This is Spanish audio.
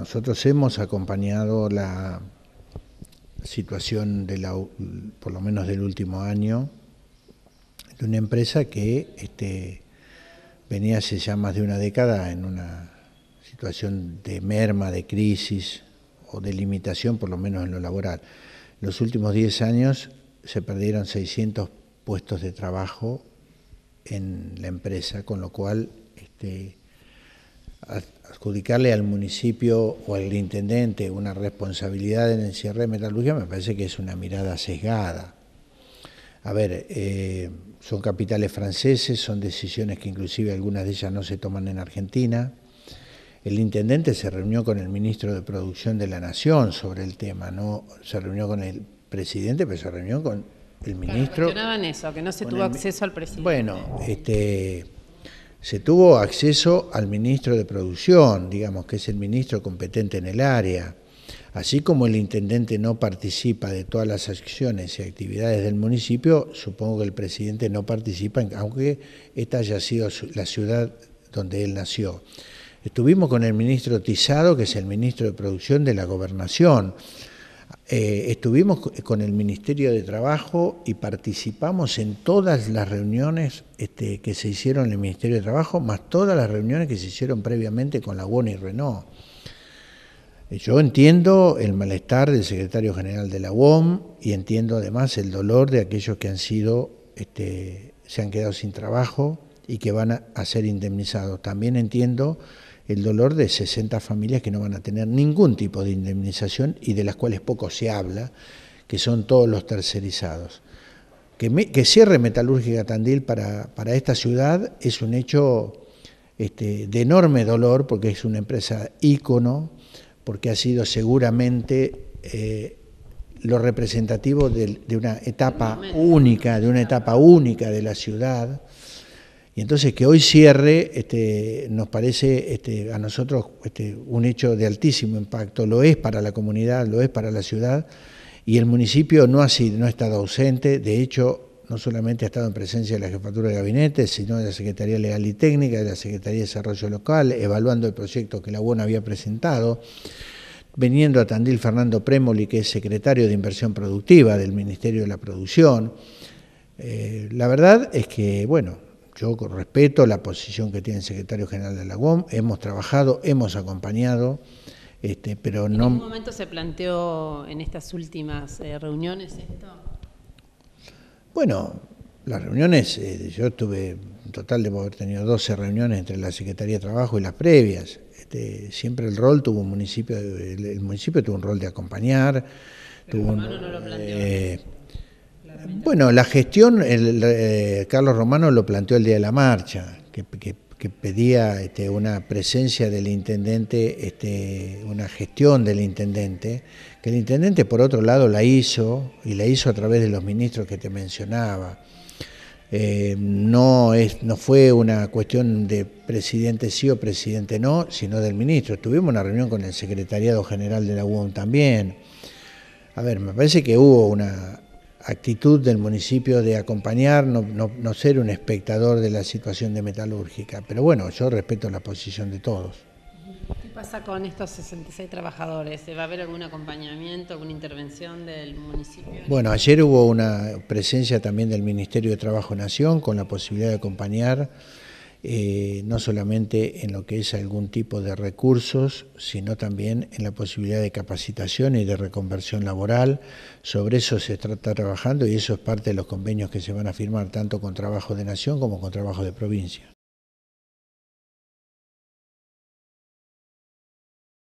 Nosotros hemos acompañado la situación, de la, por lo menos del último año, de una empresa que este, venía hace ya más de una década en una situación de merma, de crisis o de limitación, por lo menos en lo laboral. los últimos 10 años se perdieron 600 puestos de trabajo en la empresa, con lo cual este, adjudicarle al municipio o al intendente una responsabilidad en el cierre de metalurgia me parece que es una mirada sesgada. A ver, eh, son capitales franceses, son decisiones que inclusive algunas de ellas no se toman en Argentina. El intendente se reunió con el ministro de Producción de la Nación sobre el tema, no se reunió con el presidente, pero se reunió con el ministro. Claro, eso, que no se tuvo acceso al presidente. Bueno, este se tuvo acceso al ministro de Producción, digamos, que es el ministro competente en el área. Así como el intendente no participa de todas las acciones y actividades del municipio, supongo que el presidente no participa, aunque esta haya sido la ciudad donde él nació. Estuvimos con el ministro Tizado, que es el ministro de Producción de la Gobernación. Eh, estuvimos con el Ministerio de Trabajo y participamos en todas las reuniones este, que se hicieron en el Ministerio de Trabajo, más todas las reuniones que se hicieron previamente con la UON y Renault. Eh, yo entiendo el malestar del secretario general de la UOM y entiendo además el dolor de aquellos que han sido, este, se han quedado sin trabajo y que van a ser indemnizados. También entiendo el dolor de 60 familias que no van a tener ningún tipo de indemnización y de las cuales poco se habla, que son todos los tercerizados. Que, cierre Metalúrgica Tandil para, esta ciudad es un hecho este, de enorme dolor porque es una empresa ícono, porque ha sido seguramente eh, lo representativo una etapa única, de una etapa única de la ciudad entonces que hoy cierre este, nos parece este, a nosotros este, un hecho de altísimo impacto. Lo es para la comunidad, lo es para la ciudad y el municipio no ha, sido, no ha estado ausente. De hecho, no solamente ha estado en presencia de la jefatura de gabinete, sino de la Secretaría Legal y Técnica, de la Secretaría de Desarrollo Local, evaluando el proyecto que la UON había presentado viniendo a Tandil Fernando Premoli, que es secretario de Inversión Productiva del Ministerio de la Producción. Eh, la verdad es que, bueno, yo respeto la posición que tiene el secretario general de la UOM, hemos trabajado, hemos acompañado, este, pero no... ¿En algún momento se planteó en estas últimas eh, reuniones esto? Bueno, las reuniones, eh, yo tuve, en total de haber tenido 12 reuniones entre la Secretaría de Trabajo y las previas. Este, siempre el rol tuvo un municipio, el, municipio tuvo un rol de acompañar, pero no lo planteó, eh, bueno, la gestión, el, eh, Carlos Romano lo planteó el día de la marcha, que, pedía este, una presencia del intendente, este, una gestión del intendente, que el intendente por otro lado la hizo, y la hizo a través de los ministros que te mencionaba. Eh, no, no fue una cuestión de presidente sí o presidente no, sino del ministro. Tuvimos una reunión con el secretariado general de la UOM también. A ver, me parece que hubo una actitud del municipio de acompañar, no, ser un espectador de la situación de metalúrgica. Pero bueno, yo respeto la posición de todos. ¿Qué pasa con estos 66 trabajadores? ¿Va a haber algún acompañamiento, alguna intervención del municipio? Bueno, ayer hubo una presencia también del Ministerio de Trabajo Nación con la posibilidad de acompañar eh, no solamente en lo que es algún tipo de recursos, sino también en la posibilidad de capacitación y de reconversión laboral. Sobre eso se está trabajando y eso es parte de los convenios que se van a firmar tanto con Trabajo de Nación como con Trabajo de Provincia.